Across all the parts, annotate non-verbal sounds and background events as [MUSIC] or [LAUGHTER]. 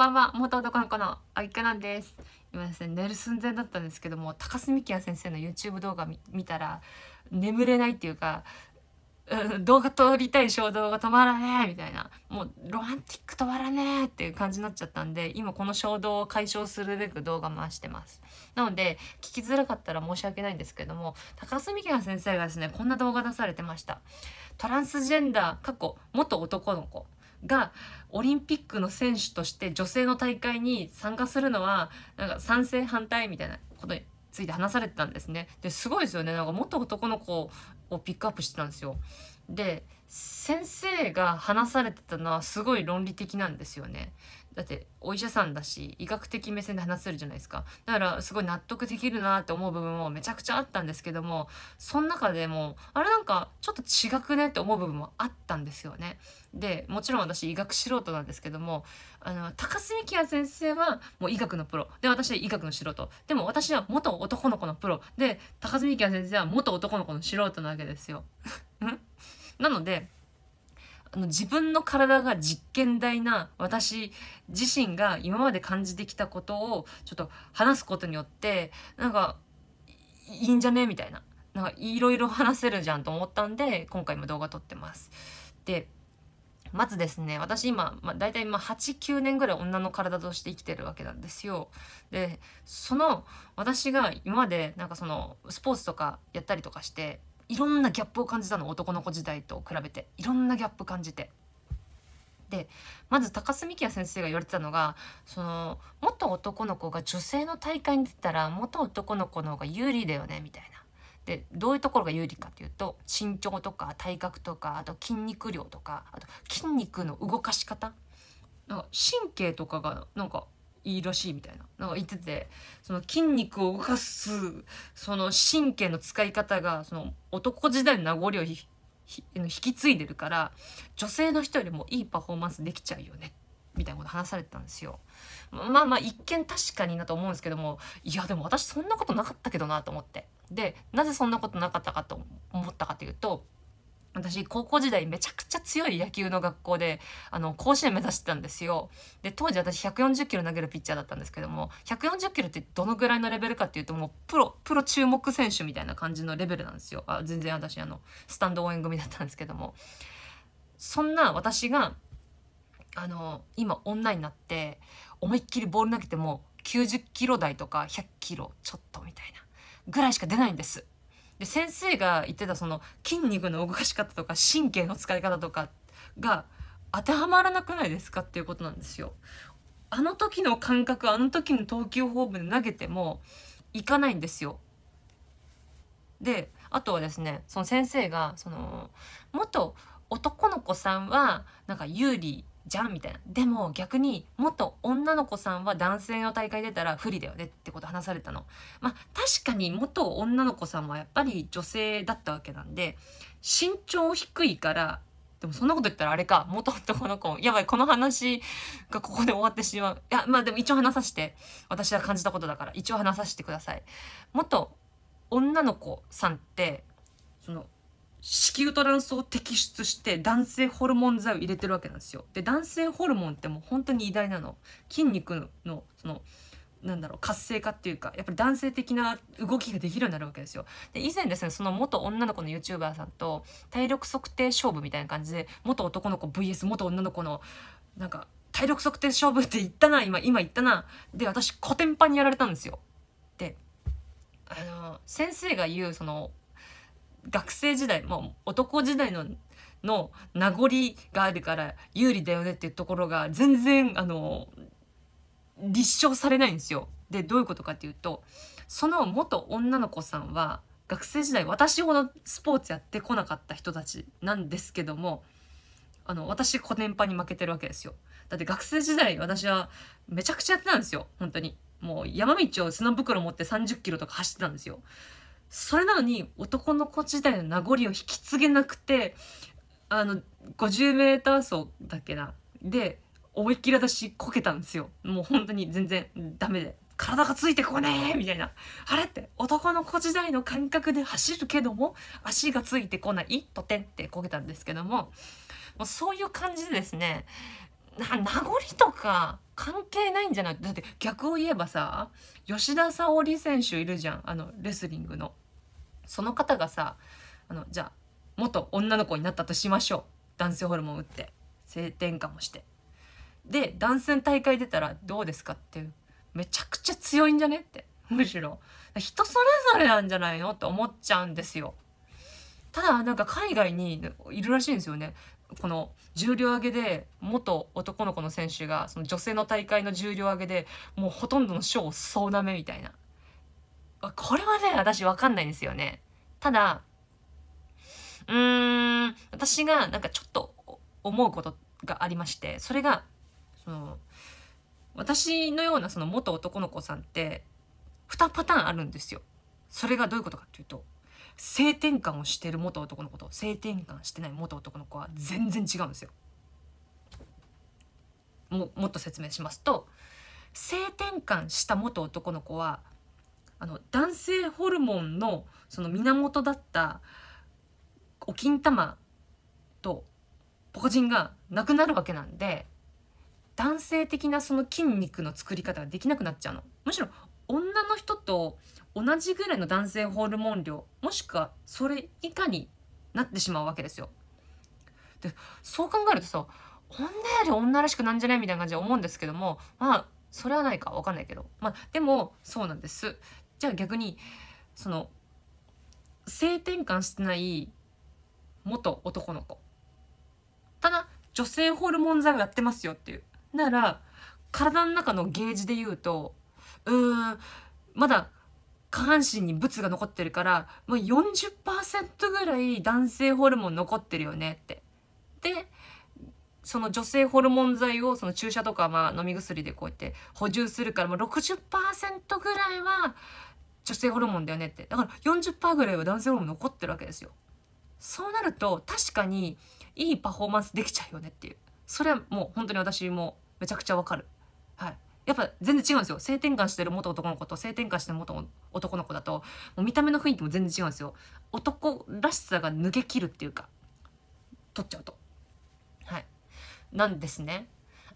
ばんは元男の子のあいかなんです今ですね寝る寸前だったんですけども高須幹也先生の YouTube 動画見たら眠れないっていうか、うん、動画撮りたい衝動が止まらねえみたいなもうロマンティック止まらねえっていう感じになっちゃったんで今この衝動を解消するべく動画回してますなので聞きづらかったら申し訳ないんですけども高須幹也先生がですねこんな動画出されてましたトランスジェンダー過去元男の子がオリンピックの選手として女性の大会に参加するのはなんか賛成反対みたいなことについて話されてたんですね。ですごいですよねなんかもっと男の子をピックアップしてたんですよ。で先生が話されてたのはすごい論理的なんですよね。だってお医者さんだし医学的目線で話せるじゃないですかだからすごい納得できるなって思う部分もめちゃくちゃあったんですけどもその中でもあれなんかちょっと違くねって思う部分もあったんですよね。でもちろん私医学素人なんですけどもあの高澄喜也先生はもう医学のプロで私は医学の素人でも私は元男の子のプロで高澄喜也先生は元男の子の素人なわけですよ。[LAUGHS] なのであの自分の体が実験台な私自身が今まで感じてきたことをちょっと話すことによってなんかいいんじゃねみたいななんかいろいろ話せるじゃんと思ったんで今回も動画撮ってます。でまずですね私今、まあ、大体89年ぐらい女の体として生きてるわけなんですよ。でその私が今までなんかそのスポーツとかやったりとかしていろんなギャップを感じたの男の子時代と比べていろんなギャップ感じて。でまず高須幹也先生が言われてたのがその元男の子が女性の大会に出たら元男の子の方が有利だよねみたいな。でどういうところが有利かっていうと身長とか体格とかあと筋肉量とかあと筋肉の動かし方なんか神経とかがなんかいいらしいみたいななんか言っててその筋肉を動かすその神経の使い方がその男時代の名残を引き継いでるから女性の人よりもいいパフォーマンスできちゃうよねみたいなこと話されてたんですよ。まあまあ一見確かになと思うんですけどもいやでも私そんなことなかったけどなと思ってでなぜそんなことなかったかと思ったかというと。私高校時代めちゃくちゃ強い野球の学校であの甲子園目指してたんですよで当時私140キロ投げるピッチャーだったんですけども140キロってどのぐらいのレベルかっていうともうプロプロ注目選手みたいな感じのレベルなんですよあ全然私あのスタンド応援組だったんですけどもそんな私があの今女になって思いっきりボール投げても90キロ台とか100キロちょっとみたいなぐらいしか出ないんですで先生が言ってたその筋肉の動かし方とか神経の使い方とかが当てはまらなくないですかっていうことなんですよ。あの時の感覚あの時の投球フォームで投げてもいかないんですよ。であとはですねその先生がその元男の子さんはなんか有利じゃんみたいなでも逆にもっと女の子さんは男性の大会出たら不利だよねってこと話されたのまあ確かに元女の子さんはやっぱり女性だったわけなんで身長低いからでもそんなこと言ったらあれか元男の子やばいこの話がここで終わってしまういやまあでも一応話させて私は感じたことだから一応話させてください元女の子さんってその子宮と卵巣を摘出して男性ホルモン剤を入れてるわけなんですよ。で男性ホルモンってもう本当に偉大なの筋肉のそのなんだろう活性化っていうかやっぱり男性的な動きができるようになるわけですよ。で以前ですねその元女の子の YouTuber さんと体力測定勝負みたいな感じで元男の子 VS 元女の子のなんか体力測定勝負って言ったな今今言ったなで私コテンパンにやられたんですよ。であの先生が言うその学生時代もう男時代のの名残があるから有利だよねっていうところが全然あの立証されないんですよ。でどういうことかっていうとその元女の子さんは学生時代私ほどスポーツやってこなかった人たちなんですけどもあの私コテンパに負けてるわけですよ。だって学生時代私はめちゃくちゃやってたんですよ本当に。もう山道を砂袋持って30キロとか走ってたんですよ。それなのに男の子時代の名残を引き継げなくてあの 50m 走だっけなで思いっきり私こけたんですよもう本当に全然ダメで体がついてこねえみたいなあれって男の子時代の感覚で走るけども足がついてこないとてんってこけたんですけどももうそういう感じでですねな名残とか関係ないんじゃないだって逆を言えばさ吉田沙保里選手いるじゃんあのレスリングのその方がさあのじゃあ元女の子になったとしましょう男性ホルモン打って性転換もしてで男性大会出たらどうですかっていうめちゃくちゃ強いんじゃねってむしろ人それぞれなんじゃないのって思っちゃうんですよただなんか海外にいるらしいんですよねこの重量挙げで元男の子の選手がその女性の大会の重量挙げでもうほとんどの賞を総なめみたいなこれはね私分かんないんですよねただうーん私がなんかちょっと思うことがありましてそれがその私のようなその元男の子さんって2パターンあるんですよそれがどういうことかっていうと性転換をしてる元男の子と性転換してない元男の子は全然違うんですよ。ももっと説明しますと性転換した元男の子はあの男性ホルモンのその源だったお金玉とポカジンがなくなるわけなんで男性的なその筋肉の作り方ができなくなっちゃうの。むしろ女の人と同じぐらいの男性ホルモン量もしくはそれ以下になってしまうわけですよ。でそう考えるとさ女より女らしくなんじゃないみたいな感じで思うんですけどもまあそれはないか分かんないけどまあでもそうなんです。じゃあ逆にその性転換してない元男の子ただ女性ホルモン剤をやってますよっていうなら体の中のゲージで言うとうーんまだ下半身にブツが残ってるからもう40%ぐらい男性ホルモン残ってるよねって。でその女性ホルモン剤をその注射とかまあ飲み薬でこうやって補充するからもう60%ぐらいは女性ホルモンだよねってだから40%ぐらいは男性ホルモン残ってるわけですよ。そうなると確かにいいパフォーマンスできちゃうよねっていうそれはもう本当に私もめちゃくちゃわかる。はいやっぱ全然違うんですよ性転換してる元男の子と性転換してる元男の子だともう見た目の雰囲気も全然違うんですよ男らしさが抜けきるっていうか取っちゃうとはいなんですね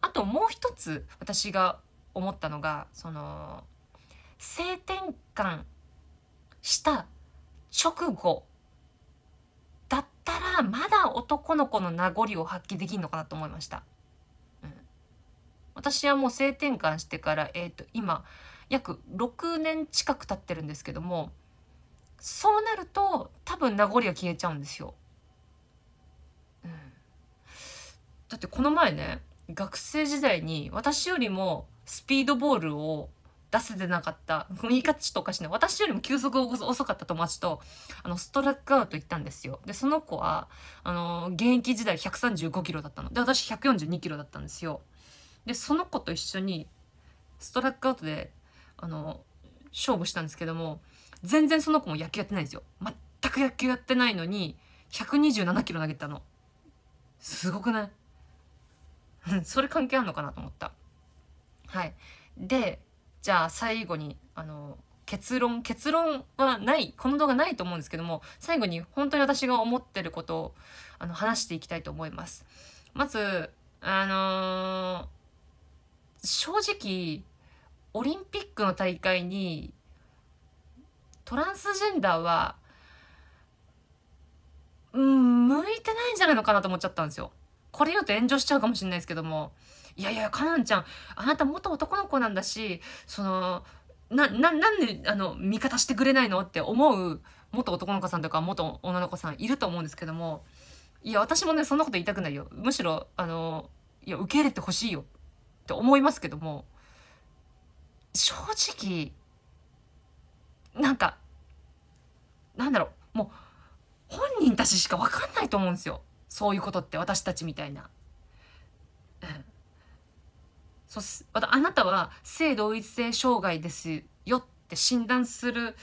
あともう一つ私が思ったのがその性転換した直後だったらまだ男の子の名残を発揮できるのかなと思いました私はもう性転換してから、えー、と今約6年近く経ってるんですけどもそうなると多分名残が消えちゃうんですよ。うん、だってこの前ね学生時代に私よりもスピードボールを出せてなかった言い方ちょっとおかしいな私よりも球速が遅かった友達とあのストラックアウト行ったんですよでその子はあの現役時代135キロだったので私142キロだったんですよでその子と一緒にストラックアウトであの勝負したんですけども全然その子も野球やってないんですよ全く野球やってないのに127キロ投げたのすごくない [LAUGHS] それ関係あるのかなと思ったはいでじゃあ最後にあの結論結論はないこの動画ないと思うんですけども最後に本当に私が思ってることをあの話していきたいと思いますまずあのー正直オリンピックの大会にトランスジェンダーはうん向いてないんじゃないのかなと思っちゃったんですよ。これ言うと炎上しちゃうかもしれないですけどもいやいやかなんちゃんあなた元男の子なんだしそのなななんであの味方してくれないのって思う元男の子さんとか元女の子さんいると思うんですけどもいや私もねそんなこと言いたくないよむしろあのいや受け入れてほしいよって思いますけども正直なんかなんだろうもう本人たちしか分かんないと思うんですよそういうことって私たちみたいな。うん、そあなたは性同一性障害ですよって診断する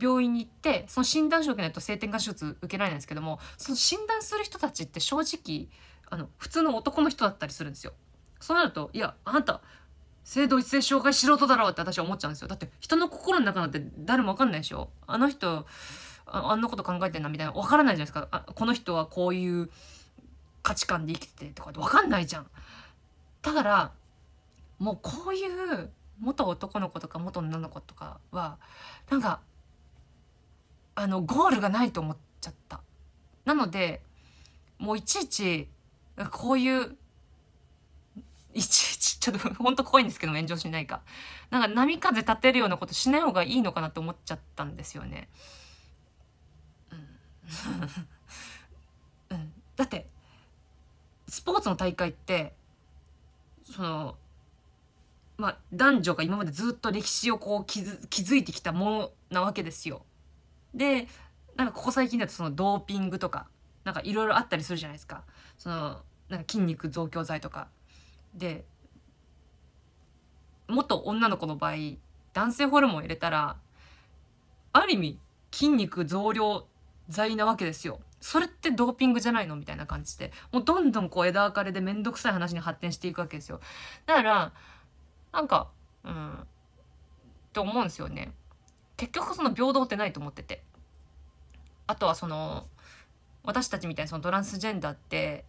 病院に行ってその診断書を受けないと性転換手術受けられないんですけどもその診断する人たちって正直あの普通の男の人だったりするんですよ。そうなるといやあんた性同一性障害素人だろうって私は思っちゃうんですよだって人の心の中なんて誰も分かんないでしょあの人あんなこと考えてんなみたいな分からないじゃないですかこの人はこういう価値観で生きててとかって分かんないじゃんだからもうこういう元男の子とか元女の子とかはなんかあのゴールがないと思っちゃったなのでもういちいちこういういちいち、ちょっとほんと怖いんですけど炎上しないか。なんか波風立てるようなことしない方がいいのかなって思っちゃったんですよね。うん。[LAUGHS] うん、だって、スポーツの大会って、その、まあ、男女が今までずっと歴史をこう築いてきたものなわけですよ。でなんかここ最近だとそのドーピングとかなんかいろいろあったりするじゃないですかそのなんか筋肉増強剤とかで元女の子の場合男性ホルモンを入れたらある意味筋肉増量剤なわけですよ。それってドーピングじゃないのみたいな感じでもうどんどんこう枝分かれで面倒くさい話に発展していくわけですよ。だからなんかうんって思うんですよね。結局その平等ってないと思ってて。あとはその私たちみたいにそのトランスジェンダーって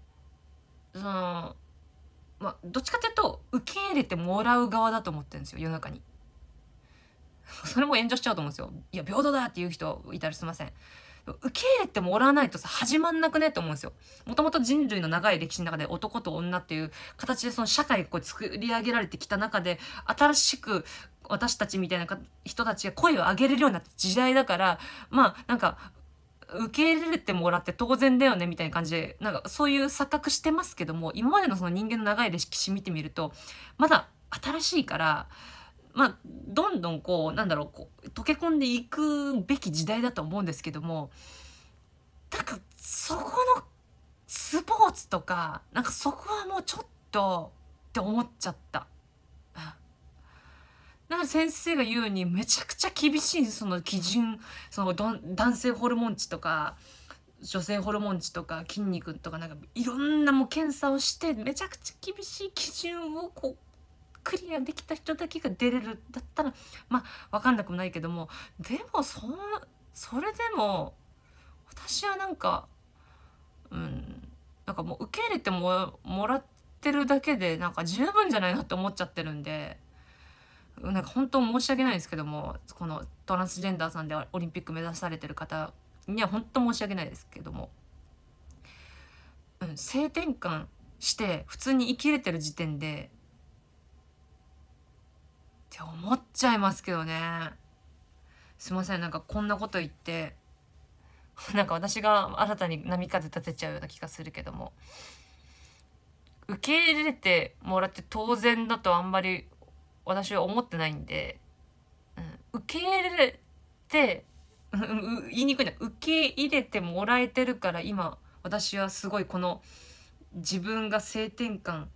そのまあ、どっちかっていうと受け入れてもらう側だと思ってるんですよ世の中に。[LAUGHS] それも炎上しちゃうと思うんですよ。いや平等だっていう人いたらすいません。受け入れてもらわないとさ始まんなくねって思うんですよ。もともと人類の長い歴史の中で男と女っていう形でその社会がこう作り上げられてきた中で新しく私たちみたいな人たちが声を上げれるようになった時代だからまあなんか受け入れてもらって当然だよねみたいな感じでなんかそういう錯覚してますけども今までのその人間の長い歴史見てみるとまだ新しいからまあどんどんこうなんだろうこう溶け込んでいくべき時代だと思うんですけどもなんかそこのスポーツとかなんかそこはもうちょっとって思っちゃった。だか先生が言うにめちゃくちゃ厳しいその基準その男性ホルモン値とか女性ホルモン値とか筋肉とかなんかいろんなもう検査をしてめちゃくちゃ厳しい基準をこうクリアできた人だけが出れるだったらまあ分かんなくもないけどもでもそそれでも私はなんかうんなんかもう受け入れてももらってるだけでなんか十分じゃないなって思っちゃってるんで。なんか本当申し訳ないですけどもこのトランスジェンダーさんでオリンピック目指されてる方には本当申し訳ないですけども、うん、性転換して普通に生きれてる時点でって思っちゃいますけどねすいませんなんかこんなこと言ってなんか私が新たに波風立てちゃうような気がするけども受け入れてもらって当然だとあんまり私は思ってないんで、うん、受け入れて [LAUGHS] 言いにくいな受け入れてもらえてるから今私はすごいこの自分が性転換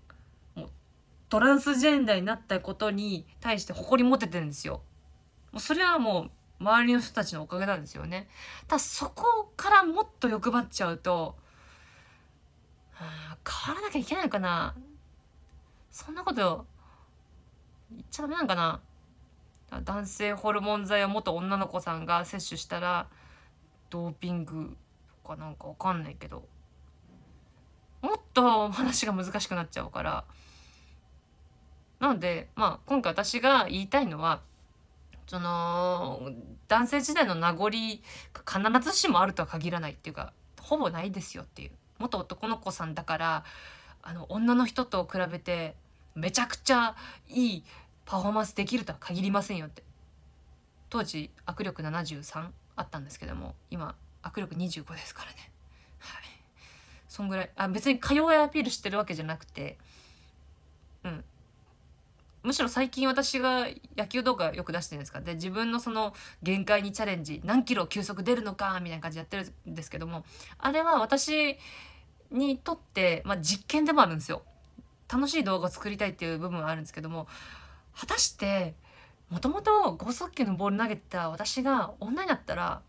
トランスジェンダーになったことに対して誇り持ててるんですよ。もうそれはもう周りの人たちのおかげなんですよね。ただそこからもっと欲張っちゃうと、はあ、変わらなきゃいけないのかなそんなこと言っちゃダメなんかな男性ホルモン剤を元女の子さんが摂取したらドーピングとかなんかわかんないけどもっと話が難しくなっちゃうからなのでまあ今回私が言いたいのはその男性時代の名残必ずしもあるとは限らないっていうかほぼないですよっていう元男の子さんだからあの女の人と比べてめちゃくちゃいいパフォーマンスできるとは限りませんよって当時握力73あったんですけども今握力25ですからねはいそんぐらいあ別に通いアピールしてるわけじゃなくてうんむしろ最近私が野球動画よく出してるんですかで自分のその限界にチャレンジ何キロ球速出るのかみたいな感じでやってるんですけどもあれは私にとって、まあ、実験でもあるんですよ楽しい動画を作りたいっていう部分はあるんですけども果たしてもともと剛速球のボール投げてた私が女になったら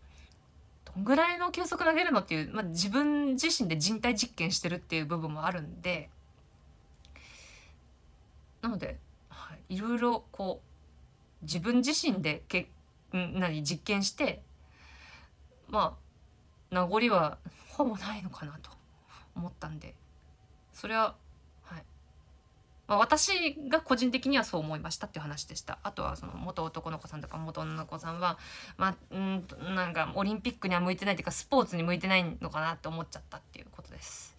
どんぐらいの球速投げるのっていう、まあ、自分自身で人体実験してるっていう部分もあるんでなので、はい、いろいろこう自分自身でけん何実験してまあ名残はほぼないのかなと思ったんでそれはまあ、私が個人的にはそう思いましたっていう話でしたあとはその元男の子さんとか元女の子さんは、まあ、うんなんかオリンピックには向いてないというかスポーツに向いてないのかなって思っちゃったっていうことです。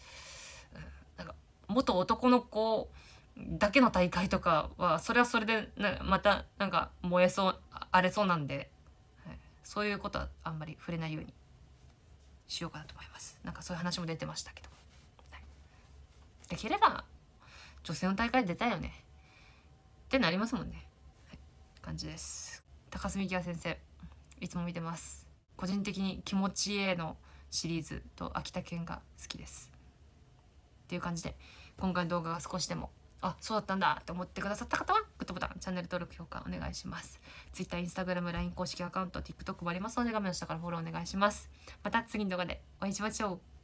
なんか元男の子だけの大会とかはそれはそれでなまたなんか燃えそう荒れそうなんで、はい、そういうことはあんまり触れないようにしようかなと思います。なんかそういう話も出てましたけど、はい、できれば女性の大会出たいよねってなりますもんね、はい、感じです高須幹也先生いつも見てます個人的に気持ちいいのシリーズと秋田犬が好きですっていう感じで今回の動画が少しでもあそうだったんだって思ってくださった方はグッドボタンチャンネル登録評価お願いします Twitter、Instagram、LINE 公式アカウント TikTok もありますので画面の下からフォローお願いしますまた次の動画でお会いしましょう